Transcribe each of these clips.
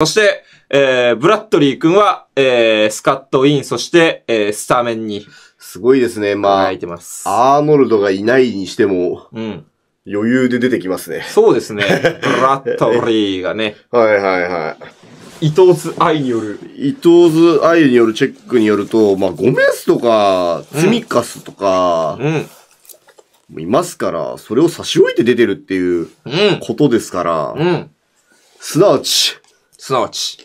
そして、えー、ブラッドリー君は、えー、スカットイン、そして、えー、スタメンに。すごいですね。まあ、アーノルドがいないにしても、うん。余裕で出てきますね。そうですね。ブラッドリーがね。はいはいはい。伊藤津愛による。伊藤津愛によるチェックによると、まあ、ゴメスとか、ツミカスとか、うん、いますから、それを差し置いて出てるっていううん。ことですから、うん、うん、すなわち、すなわち。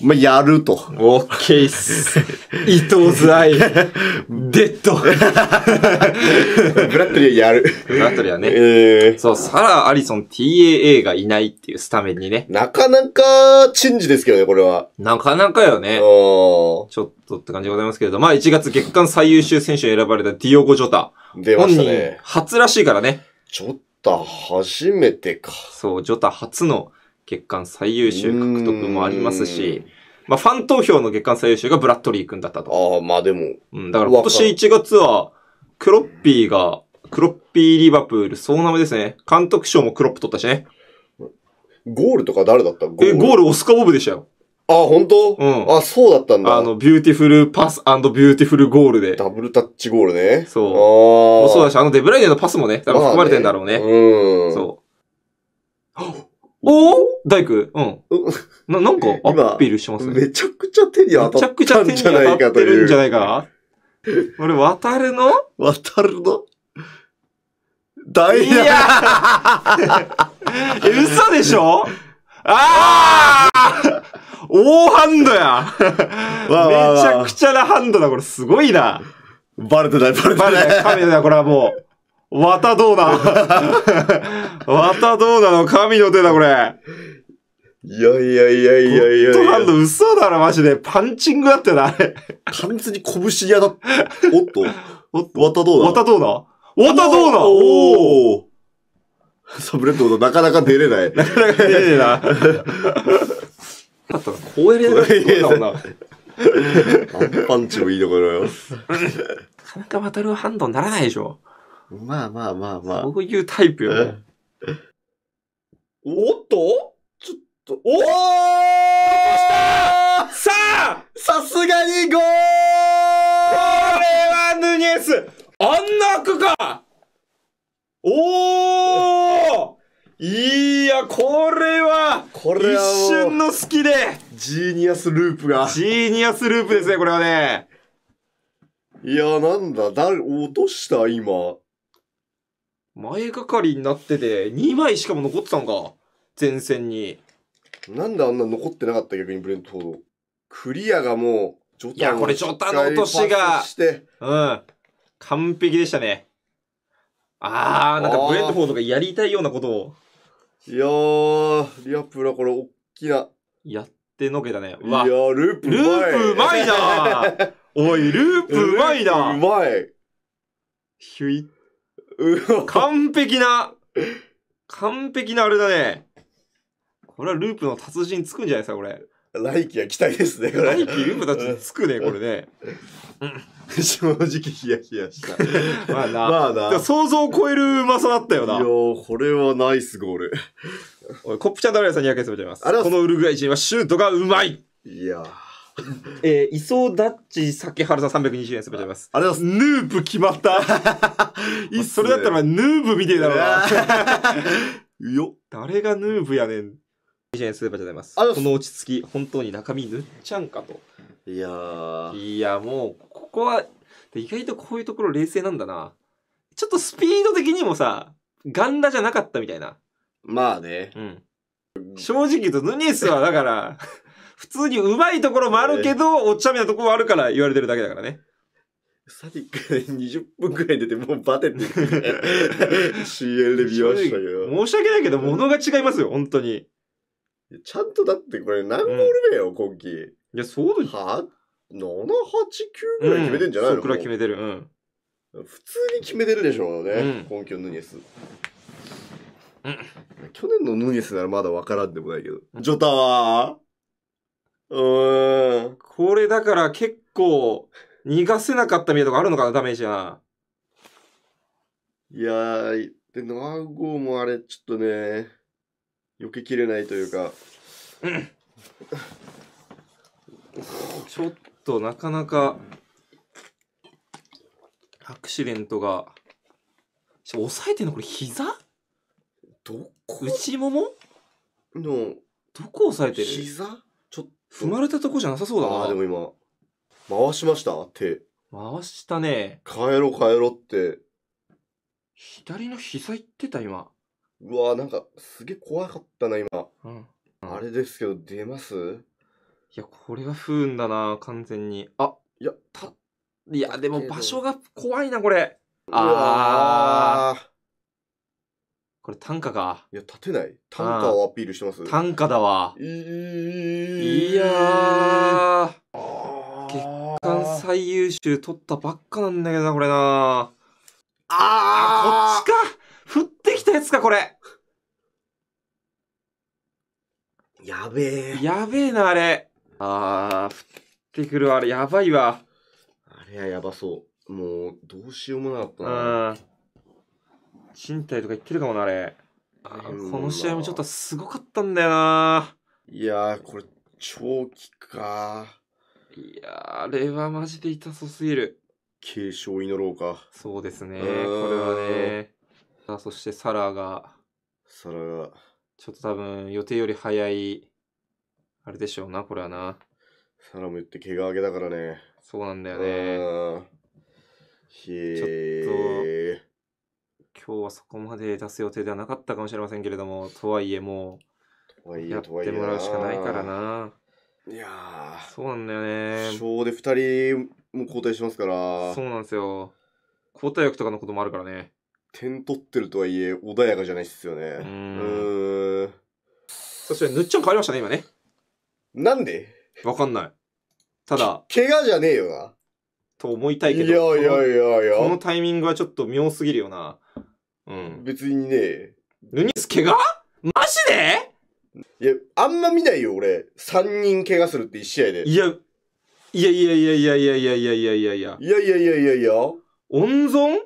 まあ、やると。オッケーっす。伊藤ズアイ、デッド。ブラッドリーはやる。ブラッドリーはね。えー、そう、サラ・アリソン TAA がいないっていうスタメンにね。なかなか、チンジですけどね、これは。なかなかよね。ちょっとって感じでございますけれど、まあ1月月間最優秀選手に選ばれたディオゴ・ジョタ。出ましたね。本人初らしいからね。ジョタ初めてか。そう、ジョタ初の月間最優秀獲得もありますし、まあ、ファン投票の月間最優秀がブラッドリー君だったと。ああ、まあでも。うん、だから今年1月は、クロッピーが、クロッピーリバプール、総なめですね。監督賞もクロップ取ったしね。ゴールとか誰だったゴえ、ゴールオスカボブでしたよ。あ、本当うん。あ、そうだったんだ。あの、ビューティフルパスビューティフルゴールで。ダブルタッチゴールね。そう。ああ。そうだし、あのデブライネのパスもね、多分含まれてんだろうね。ねうん。そう。おお大工うん。な、なんか アピールしてますね。めちゃくちゃ手に当たっるんじゃないかという。めちゃくちゃ手に当たってるんじゃないか俺、渡るの渡るのヤいやえ、嘘でしょああ大ハンドやめちゃくちゃなハンドだ、これすごいな。バレてない、バレてない。バレてない、カメラこれはもう。わたどうなのわ たどうなの神の手だ、これ。いやいやいやいやいや。いや。ゴッドハンド嘘だろ、マジで。パンチングだってな、あれ。完全に拳屋だ。おっと。おっと。わたどうだ。わたどうだ。わたどうだ。おお。サブレッドなかなか出れない。なかなか出れないな。だったら、こうやりながら出たもんな。パンチもいいところよ。なかなかバトルハンドにならないでしょ。まあまあまあまあ。そういうタイプよね。おっとちょっと、おおさあさすがにゴーこれはヌニエスあんなくかおおいや、これは、これは一瞬の隙で、ジーニアスループが。ジーニアスループですね、これはね。いや、なんだ、誰、落とした今。前がかりになってて、2枚しかも残ってたんか。前線に。なんであんな残ってなかった逆にブレントフォード。クリアがもう、ジョタいや、これジョタの落としが、うん。完璧でしたね。あー、なんかブレントフォードがやりたいようなことを。いやー、リアプラこれおっきな。やってのけたね。うわ。いやー、ループうまい。ループうまいなおい、ループうまいなうまい。ヒュイッ。完璧な、完璧なあれだね。これはループの達人つくんじゃないですか、これ。来季は期待ですね、これ。来季ループたちつくね、これね。正直ヒヤヒヤした。まあな。まあな。想像を超えるうまさだったよな。いやー、これはナイスゴール。おい、コップちゃんダメさん200円すめちゃいます。このウルグアイ人はシュートがうまいいやー。えー、磯ダッチ先原さん320円すべてます。ありがとうございます。ヌーブ決まった。いそれだったらヌーブみてえだろうな。よ。誰がヌーブやねん。20円すればじゃいます。この落ち着き、本当に中身塗っちゃうんかと。いやいや、もう、ここは、意外とこういうところ冷静なんだな。ちょっとスピード的にもさ、ガンダじゃなかったみたいな。まあね。うん。正直言うと、ヌニエスはだから、普通にうまいところもあるけど、おっちゃめなところもあるから言われてるだけだからね。サディック20分くらい出てもうバテて CL で見ましたけど。申し訳ないけど、物が違いますよ、本当に。ちゃんとだってこれ何ゴール目よ、今季。いや、そうだは ?7、8、9くらい決めてんじゃないの、うん、そくらい決めてる。うん。普通に決めてるでしょうね、うん、今季のヌニエス。うん、去年のヌニエスならまだ分からんでもないけど。ジョタはうん。これだから結構、逃がせなかったみたいなとこあるのかな、ダメージは。いやー、で、ノアゴもあれ、ちょっとね、避けきれないというか。うん、ちょっとなかなか、アクシデントが。押さ抑えてんのこれ膝どこ内ももの、どこ押さえてる膝踏まれたとこじゃなさそうだな。あでも今、回しました手。回したね。帰ろう帰ろうって。左の膝いってた、今。うわなんか、すげえ怖かったな、今。うん。あれですけど、出ますいや、これは不運だな、完全に。あ、いや、た、いや、でも場所が怖いな、これ。ああ。これ短歌か。いや、立てない。短歌をアピールしてます。短歌だわ。いいやー。月間最優秀取ったばっかなんだけどな、これな。ああこっちか降ってきたやつか、これ。やべえ。やべえな、あれ。あー、降ってくるあれ、やばいわ。あれはやばそう。もう、どうしようもなかったな。うん。賃貸とか言ってるかもな、あれ。あこの試合もちょっとすごかったんだよな。いやー、これ、長期か。いやー、あれはマジで痛そうすぎる。継承を祈ろうか。そうですね、これはね。さあ、そしてサラが。サラが。ちょっと多分、予定より早い、あれでしょうな、これはな。サラも言ってけが上げだからね。そうなんだよね。ちょっと、今日はそこまで出す予定ではなかったかもしれませんけれども、とはいえもう、やってもらうしかないからな。いやそうなんだよね。小で2人も交代しますから。そうなんですよ。交代役とかのこともあるからね。点取ってるとはいえ、穏やかじゃないっすよね。うん。うーんそして、ぬっちゃん変わりましたね、今ね。なんでわかんない。ただ。怪我じゃねえよな。と思いたいけど。いやいやいやいや。このタイミングはちょっと妙すぎるよな。うん。別にね。何ニス怪我マジでいや、あんま見ないよ、俺。3人怪我するって1試合で。いや、いやいやいやいやいやいやいやいやいやいや。いやいやいやいやいや。温存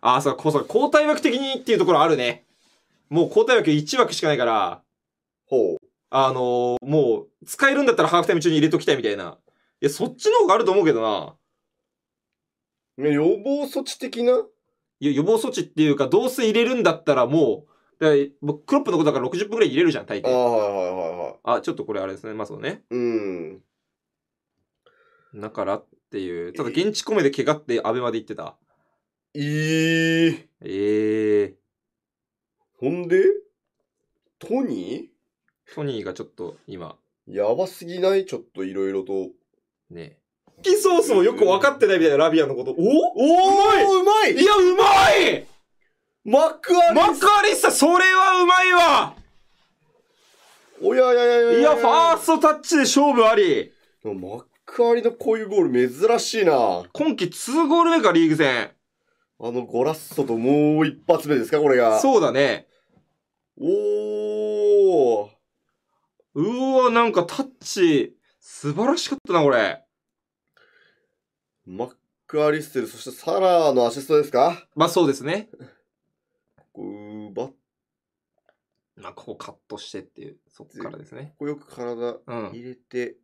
ああ、そうか、そう交代枠的にっていうところあるね。もう交代枠1枠しかないから。ほう。あのー、もう、使えるんだったらハーフタイム中に入れときたいみたいな。いや、そっちの方があると思うけどな。予防措置的な予防措置っていうか、どうせ入れるんだったらもう、だ僕、クロップのことだから60分ぐらい入れるじゃん、大抵。あいはいはいはい。あ、ちょっとこれあれですね、まあそうね。うん。だからっていう。ただ、現地コメで怪我ってアベまで言ってた。えー、えー。ほんでトニートニーがちょっと今。やばすぎないちょっといろいろと。ねキソースもよく分かってないみたいなラビアのこと。おおうまいうまいいや、うまいマックアリッサマックアリッサそれはうまいわおややややいや、ファーストタッチで勝負あり。マックアリのこういうゴール珍しいな今季2ゴール目か、リーグ戦。あのゴラッソともう一発目ですか、これが。そうだね。おー。うわ、なんかタッチ、素晴らしかったな、これ。マック・アリステル、そしてサラーのアシストですかまあそうですね。ここ奪っまあここカットしてっていう、そっからですね。ここよく体入れて。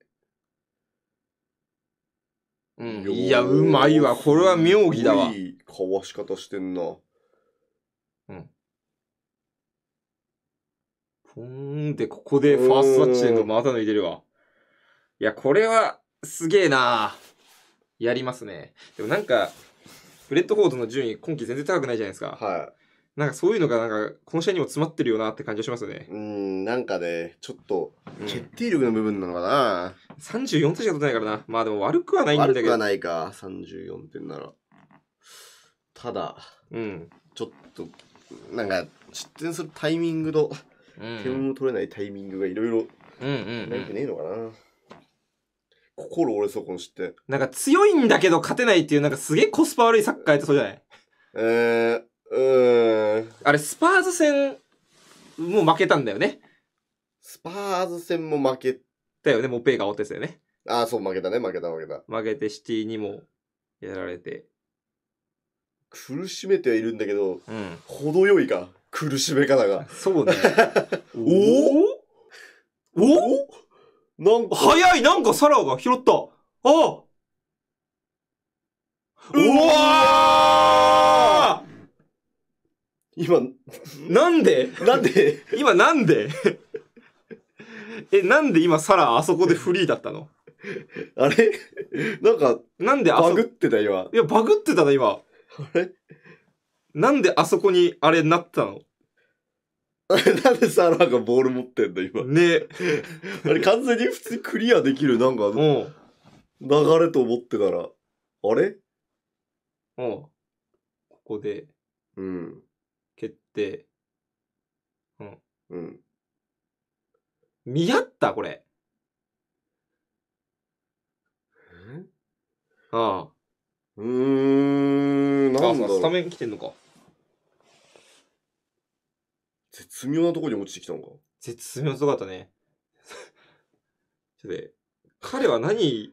うん。いや、うまいわ。これは妙義だわ。いいかわし方してんな。うん。ポンで、ここでファーストタッチで股抜いてるわ。いや、これは、すげえなーやりますね。でもなんか、ブレッドフォードの順位、今季全然高くないじゃないですか。はなんかそういうのが、なんか、この試合にも詰まってるよなって感じがしますよねうん、なんかね、ちょっと、決定力の部分なのかな。34点しか取ってないからな。まあでも悪くはないんだ悪けくはど。ないか、34点なら。ただ、うん。ちょっと、なんか、失点するタイミングと、うん。点を取れないタイミングがいろいろ、うんうなんかねえのかな。心折れそう、このって。なんか強いんだけど勝てないっていう、なんかすげえコスパ悪いサッカーやってそうじゃないえー、うーん。あれ、スパーズ戦も負けたんだよね。スパーズ戦も負けたよね、もうペイがわってたよね。ああ、そう、負けたね、負けた、負けた。負けてシティにもやられて。苦しめてはいるんだけど、うん、程よいか、苦しめ方が。そうね。おおおおなんか、早いなんかサラが拾ったあうわー今、なんでなんで今なんでえ、なんで今サラあそこでフリーだったのあれなんか、なんであそバグってた今。いや、バグってたな今。あれなんであそこにあれなったの なんでさ、なんかボール持ってんだ、今。ね。あれ、完全に普通クリアできる、なんか、うん。流れと思ってたら、あれうん。ここで、うん。決定。うん。うん。見合ったこれ。うああ。うーん、なんだろう。スタメン来てんのか。妙なところに落ちてきたのか。絶妙なとこだったね。ちょっと彼は何、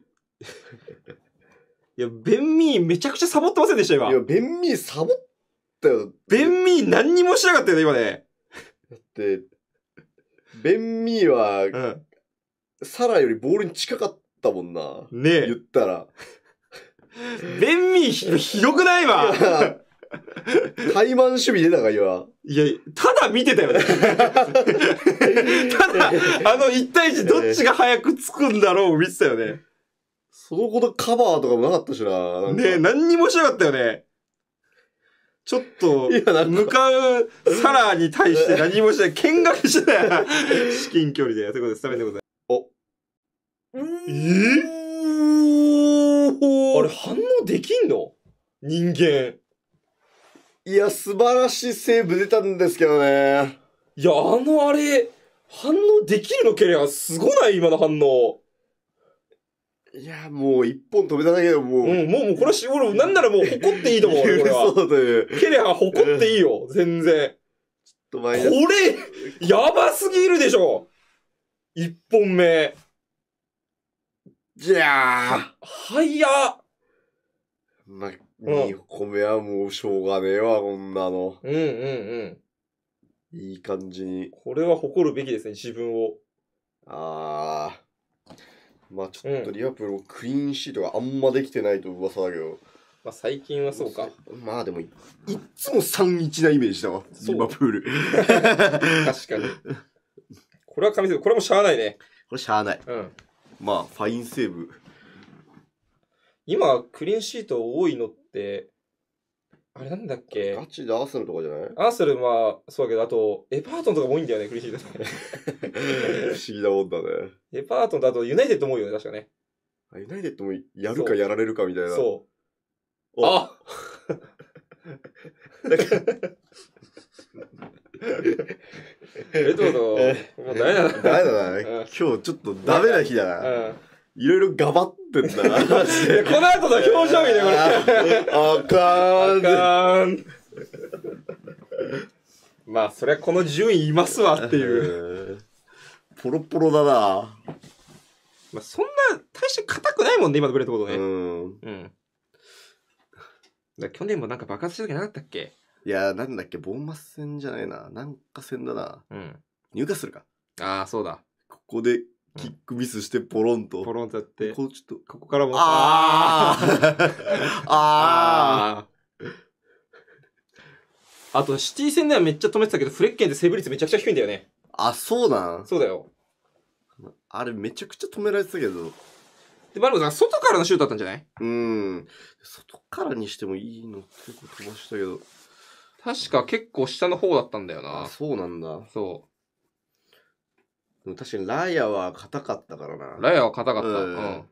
いや、便秘めちゃくちゃサボってませんでした、今。いや、便秘サボったよ。便秘何にもしなかったよね、今ね。だって、便秘は、うん、サラよりボールに近かったもんな。ねえ。言ったら。便 秘ひひどくないわ怠慢守備出たか、今。いや、ただ見てたよね。ただ、あの1対1どっちが早くつくんだろう見てたよね。そのことカバーとかもなかったしな。なね何にもしなかったよね。ちょっと、向かうサラーに対して何もしない。見学してたよ。至近距離で。ということで、スタメンでございます。お。えー、あれ反応できんの人間。いや、素晴らしいセーブ出たんですけどね。いや、あのあれ、反応できるのけりゃ、すごない今の反応。いや、もう一本止めただけでもう。うん、もう、もうこれし、俺、なんならもう誇っていいと思う、俺、れは。そうという。ケレハ誇っていいよ、全然。ちょっと前これ、やばすぎるでしょ一本目。じゃあ。はやま2個目はもうしょうがねえわ、こんなの。うんうんうん。いい感じに。これは誇るべきですね、自分を。ああ。まあちょっとリアプールもクイーンシートがあんまできてないと噂だけど。まあ最近はそうか。まあでもい、いっつも3-1なイメージだわ、リバプール。確かに。これは神様、これもしゃあないね。これしゃあない。うん。まあ、ファインセーブ。今、クリーンシート多いのって、あれなんだっけガチでアーセルとかじゃないアーセナルはそうだけど、あと、エパートンとかも多いんだよね、クリーンシート、不思議なもんだね。エパートンとあと、ユナイテッドも多いよね、確かね。ユナイテッドもやるかやられるかみたいな。そう。あだからえっと、もうダメだな。ダメだな。今日ちょっとダメな日だな。うんいろいろガバってんだな。この後の表情見て、これ。あかん。あかん。まあ、そりゃこの順位いますわっていう。ポロポロだな。まあ、そんな、大して硬くないもんね、今のブレッドボードね。うん。うん。だ去年もなんか爆発した時なかったっけいや、なんだっけ、ボーマス戦じゃないな。なんか戦だな。うん。入荷するか。ああ、そうだ。ここでキックミスしてポロンと。ポロンとやって。こちょっと。ここからも。あ ああああと、シティ戦ではめっちゃ止めてたけど、フレッケンってセーブ率めちゃくちゃ低いんだよね。あ、そうなんそうだよ。あれめちゃくちゃ止められてたけど。で、バルコさん、外からのシュートだったんじゃないうん。外からにしてもいいの結構飛ばしたけど。確か結構下の方だったんだよな。そうなんだ。そう。確かにラーアは硬かったからな。ライヤは硬かった。うん。